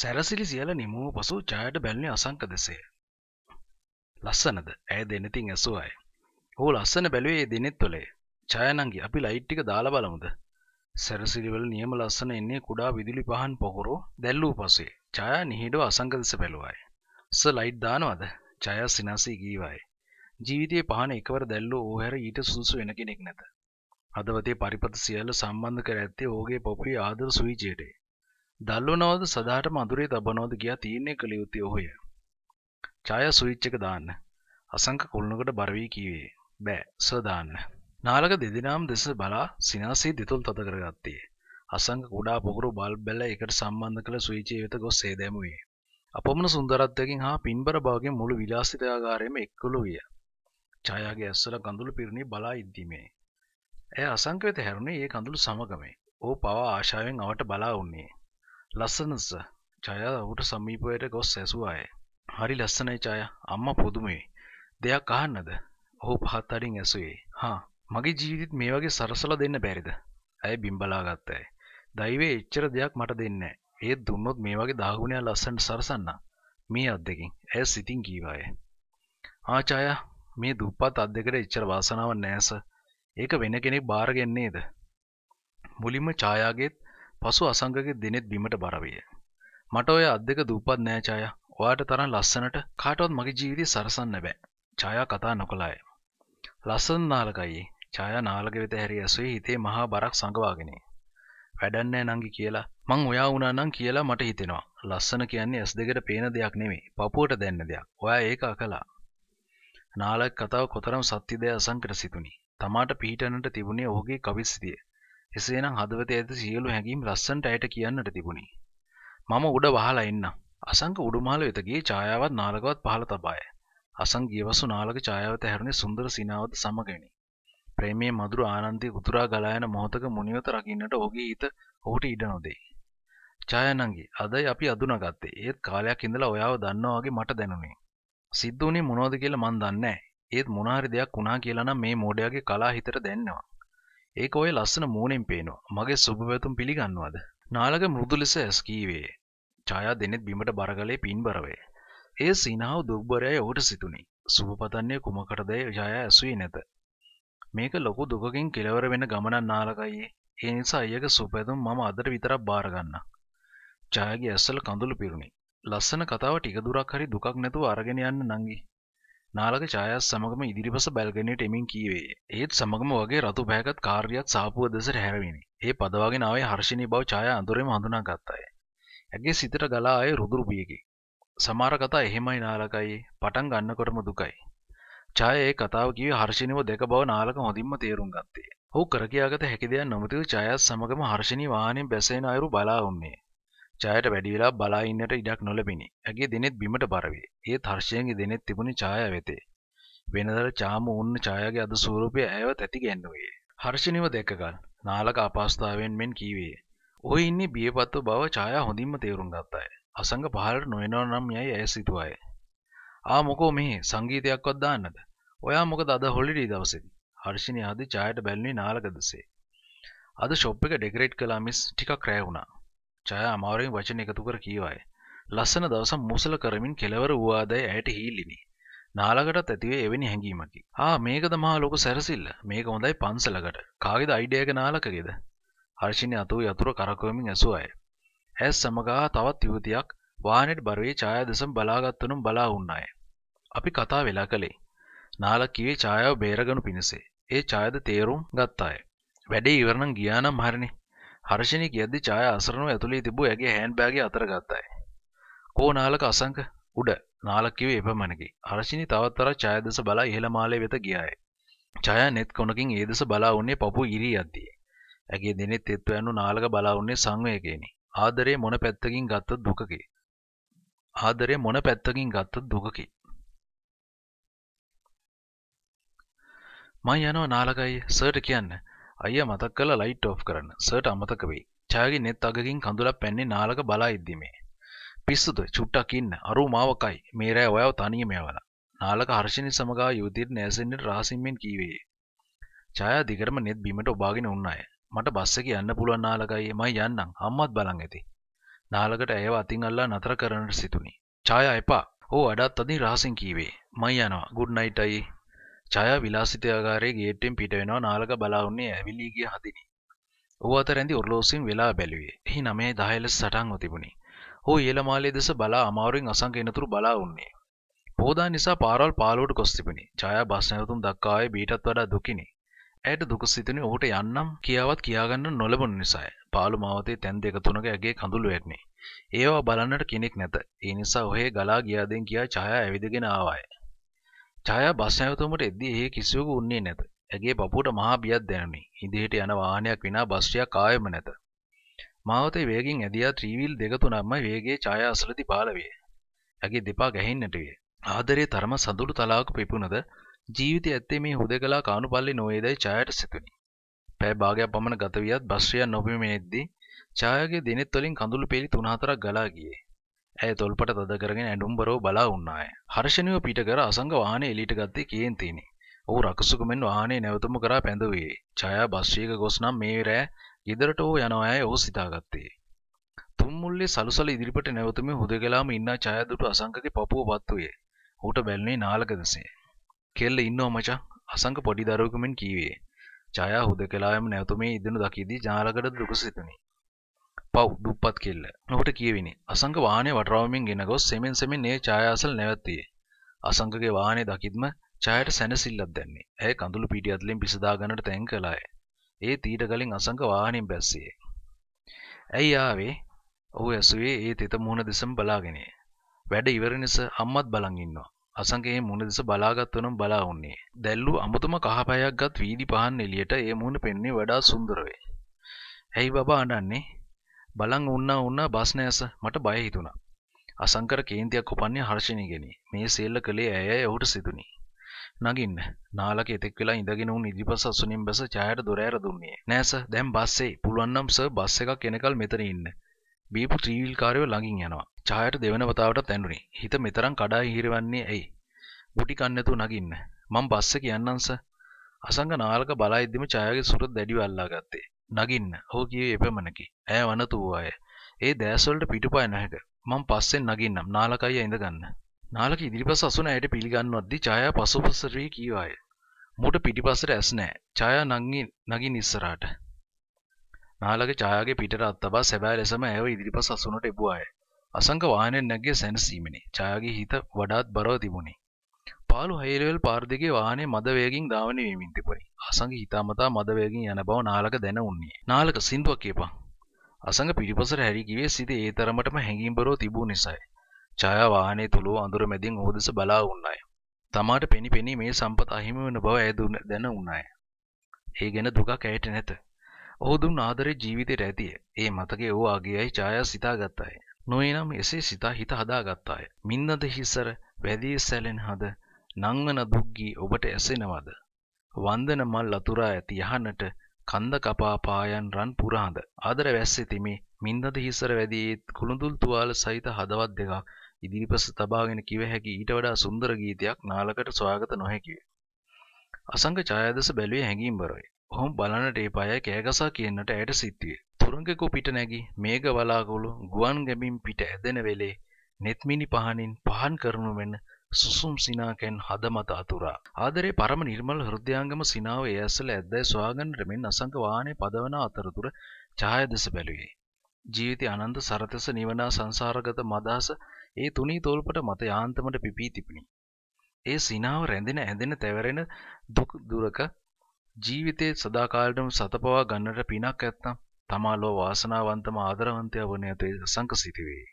සැරසිලි සියල නිමූ පසු ජයට බැලනි අසංක දෙසේ. ලස්සනද ඇය දෙනෙතින් ඇසුවයි. හෝ ලස්සන බැලුවේ දෙනෙත් තොලේ ජයනංගි අපි ලයිට්ටික දාලා බලමුද. සැරසිලිවල නියම ලස්සන එන්නේ කුඩා විදුලි පහන් පොහොරෝ දැල්ලූ පසේ ජයා නිහිඩව අසංකදෙස බැලුවයි. ස ලයිට් දානවද ජය සිනාසී ගීවයි. ජීවිතයේ පහන එකවර දැල්ලෝ ඕහැර ඊට සුදුසු වෙන කෙනෙක් නැත. හදවතේ පරිපත සියල්ල සම්බන්ධ කර ඇත්තේ ඕගේ පොපුවේ ආදර සුවිජයටේ. දල්ලු නෝද සදාට මදුරේ තබනෝද ගියා තීරණය කළ යුත්තේ ඔහුය. ඡාය ස්විච් එක දාන්න. අසංක කුළුණකට බර වී කීවේ. බෑ සර් දාන්න. නාලක දෙදෙනාම දෙස බලා සිනාසී දෙතුල් තද කරගත්තේ. අසංක කුඩා පොකුරු බල්බ් බැල එකට සම්බන්ධ කළ ස්විචේ වෙත ගොස් ඒ දැමුවේ. අපමණ සුන්දරත්වයකින් හා පින්බර භාගයෙන් මුළු විලාසිතාගාරයේම එක්කළු විය. ඡායාගේ ඇස්වල කඳුළු පිරුණි බලා ඉද්දීමේ. ඇය අසංක වෙත හැරුණේ ඒ කඳුළු සමගමේ. ඕ පවා ආශාවෙන් අවට බලා වුණේ. ලස්සනස ජයා ඔහුට සමීපයට ගොස් ඇසුවාය. හරි ලස්සනයි ජයා. අම්මා පුදුමේ. දෙයක් අහන්නද? ඔහු පහත් අඩින් ඇසුවේ. "හා, මගේ ජීවිතෙත් මේ වගේ සරසලා දෙන්න බැරිද?" ඇය බිම්බලා ගත්තයි. "දෛවයේ එච්චර දෙයක් මට දෙන්නේ ඒ දුන්නොත් මේ වගේ දහගුණයක් ලස්සනට සරසන්න." මේ අත් දෙකින් ඇය සිතින් කීවාය. "ආචායා, මේ දුප්පත් අත් දෙකට එච්චර වාසනාවක් නෑස. ඒක වෙන කෙනෙක් බාරගන්නේ නේද?" මුලින්ම ඡායාගෙත් පසු අසංගගේ දෙනෙත් බිමට බරවිය. මට ඔය අත් දෙක දූපත් නෑ ඡායා. ඔයාට තරම් ලස්සනට කාටවත් මගේ ජීවිතේ සරසන්න බෑ. ඡායා කතා නොකළාය. ලස්සන නාලකයි. ඡායා නාලක වෙත හැරි ඇසුවේ හිතේ මහා බරක් සංගවාගෙන. වැඩන්නේ නංගි කියලා මං ඔයා වුණා නම් කියලා මට හිතෙනවා. ලස්සන කියන්නේ ඇස් දෙකට පේන දෙයක් නෙමෙයි. පපුවට දැන්න දෙයක්. ඔයා ඒක අකලා. නාලක කතාව කොතරම් සත්‍යද අසංකට සිතුනි. තමාට පිහිටන්නට තිබුණේ ඔහුගේ කවිස්සිතිය. එසේනම් හදවතේ ඇති සියලු හැඟීම් ලස්සන්ට ඇයට කියන්නට තිබුණි. මම උඩ වහලා එන්න. අසංක උඩුමාල වෙතගේ ඡායාවත් නාලකවත් පහළ තබාය. අසං ගියවසු නාලක ඡායාවත හැරුණේ සුන්දර සිනාවත සමගනි. ප්‍රේමයේ මధుර ආනන්දයේ උතුරා ගලා යන මොහොතක මුනිවත රකින්නට ඔහුගේ හිත ඔහුට ඉඩ නොදේ. ඡායානංගි, අදයි අපි අඳුනාගත්තේ. ඒත් කාලයක් ඉඳලා ඔයාව දන්නවා වගේ මට දැනුනේ. සිද්ධ උනේ මොනවද කියලා මන් දන්නේ ඒත් මොනාරි දෙයක් වුණා කියලා නම් මේ මෝඩයාගේ කලා හිතට දැනෙනවා. ඒක ඔය ලස්සන මූනෙන් පේනවා මගේ සුභවැතුම් පිළිගන්නවාද නාලග මුරුදු ලෙස ඇස්කීවේ ඡායා දෙනෙත් බිමට බරගලේ පින්බරවේ ඒ සිනාව දුක්බරයයි ඔහුට සිතුනි සුභපතන්නේ කුමකටදැයි ජයා ඇසුයි නැත මේක ලොකු දුකකින් කෙලවර වෙන ගමනක් නාලකයි ඒ නිසා අයියක සුභවැතුම් මම අදට විතරක් බාරගන්න ජයාගේ ඇස්සල කඳුළු පිරුණි ලස්සන කතාව ටික දුරක් හරි දුකක් නැතුව අරගෙන යන්න නංගී නාලක ඡායස් සමගම ඉදිරිපස බැල්ගනයට එමින් කීවේ. ඒත් සමගම වගේ රතු පැහැගත් කාර්යයක් සාපුව දෙසට හැරවිනි. ඒ පදවගෙන ආවේ හර්ෂණී බව ඡායා අඳුරෙම හඳුනා ගත්තාය. ඇගේ සිතට ගලා ආයේ රුදුරු බියකි. සමහර කතා එහෙමයි නාලකයි පටන් ගන්නකොටම දුකයි. ඡාය ඒ කතාව කිව්වේ හර්ෂණීව දැක බව නාලක හොඳින්ම තේරුම් ගත්තේ. ඔහු කරකියාගත හැකි දෙයක් නොමැතිව ඡායත් සමගම හර්ෂණී වාහනයෙන් බැසෙන අයුරු බලා වුණේ. ඡායට වැඩි වෙලා බලා ඉන්නට ඉඩක් නොලැබිනි. ඇගේ දෙනෙත් බිමට පරවේ. ඒ තර්ෂයෙන්ගේ දෙනෙත් තිබුණේ ඡායා වෙතේ. වෙනදට චාම උන්න ඡායාගේ අද ස්වරූපය ඇයව තැති ගැන්නුවේ. හර්ෂණිව දැකගල් නාලක අපහසුතාවයෙන් මෙන් කීවේ. ඔහු ඉන්නේ බියපත්ව බව ඡායා හොඳින්ම තේරුම් ගත්තාය. අසංග පහලට නොයනවා නම් යයි ඇය සිතුවාය. ආ මොකෝ මෙහි සංගීතයක්වත් දාන්නද? ඔයා මොකද අද හොලිඩේ දවසේදී? හර්ෂණී ආදී ඡායට බැලුනේ නාලක දසේ. අද ෂොප් එක ඩෙකොරේට් කළා මිස් ටිකක් රැ වුණා. ජය අමාරුවෙන් වචන එකතු කර කීවාය. ලස්සන දවස මුසල කරමින් කෙලවර වූවාදැයි ඇයට හීල්ලිනි. නාලකටත් ඇතිවේ එවැනි හැඟීමකි. ආ මේකද මහා ලොකු සැරසිල්ල මේක හොඳයි පන්සලකට කාගෙද අයිඩයක නාලකගෙද. හර්ෂිණය අතුූ යතුර කරකවමින් ඇසුවාය. ඇස් සමගා තවත් යුවතියක් වානෙට් බරවේ ඡාය දෙසම් බලාගත්වනුම් බලා උන්නාය. අපි කතා වෙලා කළේ. නාලකිවේ ඡායාව බේරගනු පිණිසේ. ඒ ඡායද තේරුම් ගත්තාය. වැඩේ ඉවරණම් ගියානම් හරිනි හර්ෂණි කියද්දි ඡාය අසරණව ඇතුලේ තිබූ ඇගේ හෑන්ඩ් බෑගේ අතර ගත්තයි. කෝ නාලක අසංක උඩ නාලක කිව්වේ එපමණකි. හර්ෂණි තවතරක් ඡාය දෙස බලා ඉහළ මාලේ වෙත ගියාය. ඡාය net කොනකින් ඒ දෙස බලා උන්නේ පපුව ඉරී යද්දී. ඇගේ දෙනෙත් එත්තු යනු නාලක බලා උන්නේ සංවේගයෙනි. ආදරේ මොන පැත්තකින් ගත්තත් දුකකි. ආදරේ මොන පැත්තකින් ගත්තත් දුකකි. මං යනවා නාලකයි සර්ට කියන්න. අයිය මතක් කළ ලයිට් ඔෆ් කරන්න සර්ට අමතක වෙයි ඡායාගේ net අගකින් කඳුලක් පැන්නේ නාලක බලා ඉද්දීමේ පිස්සුද චුට්ටක් ඉන්න අරු මාවකයි මේ රෑ ඔයාව තනියම යවලා නාලක හර්ෂිනි සමගා යුධිර නැසෙන්නට රහසින්මෙන් කීවේ ඡායා දිගටම net බිමට ඔබාගෙන උන්න අය මට බස් එක යන්න පුළුවන් නාලකයි මම යන්නම් අම්මත් බලන් ඇති නාලකට ඇයව අතින් අල්ලා නතර කරන්නට සිතුනි. ඡායා එපා. "ඕ අඩත් අදින් රහසින් කීවේ. මං යනවා. ගුඩ් නයිට් අයියේ." ජය විලාසිතයාගාරේ ගේටෙන් පිටවෙනවා නාලක බලාවන්නේ ඇවිලීගිය හදිනි. ඔහු අත රැඳි ඔරලෝසින් වෙලා බැලුවේ එහි නමේ දහයලෙස සටන්ව තිබුණි. හෝ ඒලමාලේ දෙස බලා අමාරුවෙන් අසංක එනතුරු බලා උන්නේ. පෝදා නිසා පාරවල් පාලුවට කොස් තිබුණි. ජයා බස් නැවතුම් දක්වායේ බීටත් වඩා දුකිනි. ඇයට දුක සිතුනේ ඔහුට යන්නම් කියාවත් කියාගන්න නොලබුණු නිසාය. පාලු මාවතේ තැන් දෙක තුනක ඇගේ කඳුළු වැටුනේ. ඒවා බලන්නට කෙනෙක් නැත. ඒ නිසා ඔහේ ගලා ගියාදෙන් කියා ජයා ඇවිදගෙන ආවාය. ඡායා බස් නැවතුමට එද්දී එහි කිසිවෙකු උන්නේ නැත. ඇගේ පපුවට මහා බියක් දැනුනි. ඉදිරියට යන වාහනයක් විනා බස් ටිකක් ආයෙම නැත. මාවතේ වේගෙන් ඇදියා ත්‍රිවිල් දෙක තුනක්ම වේගයේ ඡායා අසලදී පාළ විය. ඇගේ දෙපා ගැහෙන්නට විය. ආදරයේ තරම සඳුළු තලාවක පිපුණද ජීවිතය ඇත්තේ මේ හුදකලා කානුපල්ලි නොවේදයි ඡායාට සිතුනි. පැය භාගයක් පමණ ගත වියත් බස් රියක් නොපෙමිණෙද්දී ඡායාගේ දිනෙත් වලින් කඳුළු පෙලි තුන හතරක් ගලා ගියේ. ඇය තොල්පට තදකරගෙන ඇඩුම්බරෝ බලා උන්නාය. හර්ෂණයව පිටකර අසංග වාහනේ එලිට ගත්තේ කියන්තිනි. ඔහු රකසුකමෙන් වාහනේ නැවතුම කරා පැඳවේ. ඡයා බස්්‍රියක ගොස් නම් මේ රෑ ඉදරට ඕ යනවාය ඔහු සිතාගත්තේ. තුම්මුල්ලේ සලුසල ඉදිරිපට නැවතුම හුදගලාම ඉන්න ඡයදුට අසංකගේ පපුුව පත්තුවේ. හුට බැල්නේ නාලකදසේ. කෙල්ල ඉන්නෝ මචා අසංක පොඩි දරුවකුමෙන් කීවේ. ඡයා හුදකලායම නැවතුමේ ඉදනු දකිදී ජාලකට දුක සිතුනි. පව් දුප්පත් කෙල්ල. ඔහුට කියවිනි. අසංක වාහනේ වටරවමින් ගෙන ගොස් සෙමෙන් සෙමෙන් ඒ ඡායාසල් නැවැත්තියේ. අසංකගේ වාහනේ දකිත්ම ඡායට සැනසෙල්ලක් දැන්නේ. ඇය කඳුළු පීටි අතලින් පිසදා ගන්නට තැන් කළාය. ඒ තීට කලින් අසංක වාහනෙන් බැස්සියේ. ඇයි ආවේ? ඔහු ඇසුවේ ඒ තෙත මුහුණ දෙසම බලාගෙනය. වැඩ ඉවර නිසා අම්මත් බලන් ඉන්නවා. අසංකේ මුහුණ දෙස බලාගත්වනම් බලා වුණේ. දැල්ලු අමුතුම කහපයක් ගත් වීදි පහන් එළියට ඒ මුහුණ පෙන්නේ වඩා සුන්දර වේ. ඇයි බබා අඬන්නේ? බලං උන්න උන්න බස්නෑස මට බය හිතුණා. අසංකර කේන්තියක් උපන්නේ හර්ෂණී ගෙනි. මේ සෙල්ල කළේ ඇයයි ඔහුට සිදුනි. නගින්න නාලක එතෙක් වෙලා ඉඳගෙන උන් ඉදිරිපස අසුනින් බැස ඡායට දොර ඇර දුන්නේ. නෑ සර් දැන් බස්සේ පුළුවන් නම් සර් බස් එකක් එනකල් මෙතන ඉන්න. බීපු ත්‍රිවිල් කාර්යව ළඟින් යනවා. ඡායට දෙවන වතාවටත් ඇඬුනේ. හිත මෙතරම් කඩා හිරවන්නේ ඇයි? බුටි කන්නේතු නගින්න. මං බස් එක යන්නම් සර්. අසංග නාලක බලා ඉද්දිම ඡායගේ සුර දැඩිව අල්ලා ගත්තේ. නගින්න හෝ කියේ එපමණකි ඇය වනතුූවාය ඒ දෑස්වලට පිටුපාය නැහැක මං පස්සෙන් නගින්නම් නාලකයි ඇඳගන්න නාලක ඉදිරිපස අසුන ඇයට පිළිගන්නවද්දි ඡායා පසුපසරී කීවාය මට පිටිපසට ඇස් නෑ ඡායා නංගි නගින් ඉස්සරහට නාලක ඡායාගේ පිටට අත්තබා සැබෑ ලෙසම ඇයව ඉදිරිපස අසුනට එබුවාය අසංක වාහනයෙන් නැග්ගේ සැනසීමනේ ඡායාගේ හිත වඩාත් බරව තිබුණේ පාලු හයිරවල් පාර්දිගේ වානේ මදවේගින් ධාවනය වීමින් තිබයි. අසඟ හිතාමතා මදවේගින් යන බව නාලක දැන උන්නේ. නාලක සින්දුවක් කියපන්. අසඟ පිටිපසට හැරි ගියේ සිත ඒ තරමටම හැඟීම්බරව තිබූ නිසයි. ඡායා වාහනේ තුලෝ අඳුර මැදින් ඔහු දෙස බලා උන්නයි. තමාට පෙනි පෙනී මේ සම්පත අහිමි වන බව ඇය දැන උන්නයි. ඒ ගැන දුකක් ඇයට නැත. ඔහු දුන් ආදරේ ජීවිතයට ඇතිය. ඒ මතකයේ ඔහු ආගියයි ඡායා සිතාගත්තාය. නොයනම් එසේ සිතා හිත හදාගත්තාය. මින්නද හිසර වැදී සැලෙන හද නංවන දුක්ගී ඔබට ඇසෙනවද වන්දන මල් අතුරා ඇති යහනට කන්ද කපා පායන් රන් පුරහඳ ආදර වැස්සේ තිමේ මින්දද හිසර වැදීත් කුළුඳුල් තුවාල සහිත හදවත් දෙකක් ඉදිරිපස තබාගෙන කිව හැකි ඊට වඩා සුන්දර ගීතයක් නාලකට සොයාගත නොහැකිය අසංග ඡායාදස බැලුවේ හැඟීම් බරයි ඔහොම බලන්නට ඒ පාය කෑගසා කියන්නට ඇයට සිත්විය තුරංගෙකු පිට නැගි මේඝ වලාකුළු ගුවන් ගැබින් පිට ඇදෙන වෙලේ netmini පහනින් පහන් කරනු මෙන් සුසුම් සිනාකෙන් හදමත අතුරා. ආදරේ පරම නිර්මල හෘදයාංගම සිනාව ඒ ඇසල ඇද්දැයි සොයාගන්න රෙමින් අසංක වාහනේ පදවන අතරතුර ඡාය දෙස බැලුවේ. ජීවිතය අනන්ත සරතස නිවනා සංසාරගත මදහස ඒ තුනී තෝල්පට මත යාන්තමට පිපී තිබුණි. ඒ සිනාව රැඳෙන ඇඳෙන තැවරෙන දුක් දුරක ජීවිතයේ සදාකාලටම සතපවා ගන්නට පිනක් ඇත්තම් තමා ලෝ වාසනාවන්තම ආදරවන්තය වන ඇතේ සංක සිටිවේ.